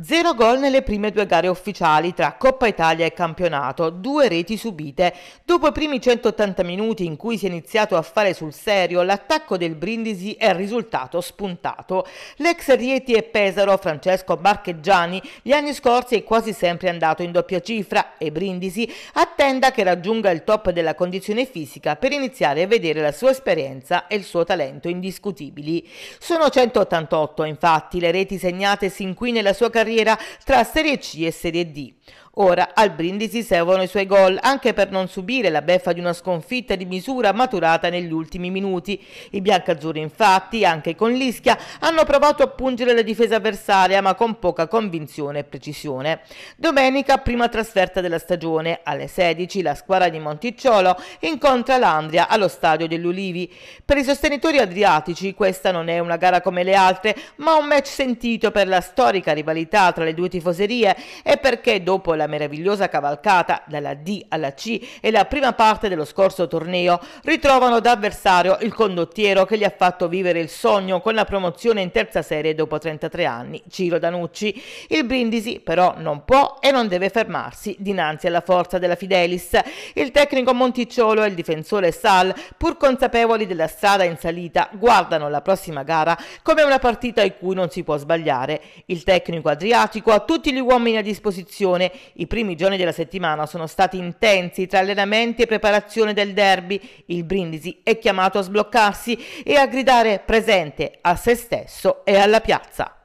Zero gol nelle prime due gare ufficiali tra Coppa Italia e campionato, due reti subite. Dopo i primi 180 minuti in cui si è iniziato a fare sul serio, l'attacco del Brindisi è risultato spuntato. L'ex Rieti e Pesaro Francesco Marcheggiani gli anni scorsi è quasi sempre andato in doppia cifra e Brindisi attenda che raggiunga il top della condizione fisica per iniziare a vedere la sua esperienza e il suo talento indiscutibili. Sono 188 infatti le reti segnate sin qui nella sua carriera carriera tra Serie C e Serie D. Ora al Brindisi servono i suoi gol anche per non subire la beffa di una sconfitta di misura maturata negli ultimi minuti. I biancazzurri infatti, anche con l'Ischia, hanno provato a pungere la difesa avversaria ma con poca convinzione e precisione. Domenica, prima trasferta della stagione, alle 16 la squadra di Monticciolo incontra l'Andria allo stadio dell'Ulivi. Per i sostenitori adriatici questa non è una gara come le altre, ma un match sentito per la storica rivalità tra le due tifoserie e perché dopo la meravigliosa cavalcata dalla D alla C e la prima parte dello scorso torneo, ritrovano d'avversario il condottiero che gli ha fatto vivere il sogno con la promozione in terza serie dopo 33 anni, Ciro Danucci. Il Brindisi però non può e non deve fermarsi dinanzi alla forza della Fidelis. Il tecnico Monticciolo e il difensore Sal, pur consapevoli della strada in salita, guardano la prossima gara come una partita in cui non si può sbagliare. Il tecnico Adriatico ha tutti gli uomini a disposizione, i primi giorni della settimana sono stati intensi tra allenamenti e preparazione del derby. Il Brindisi è chiamato a sbloccarsi e a gridare presente a se stesso e alla piazza.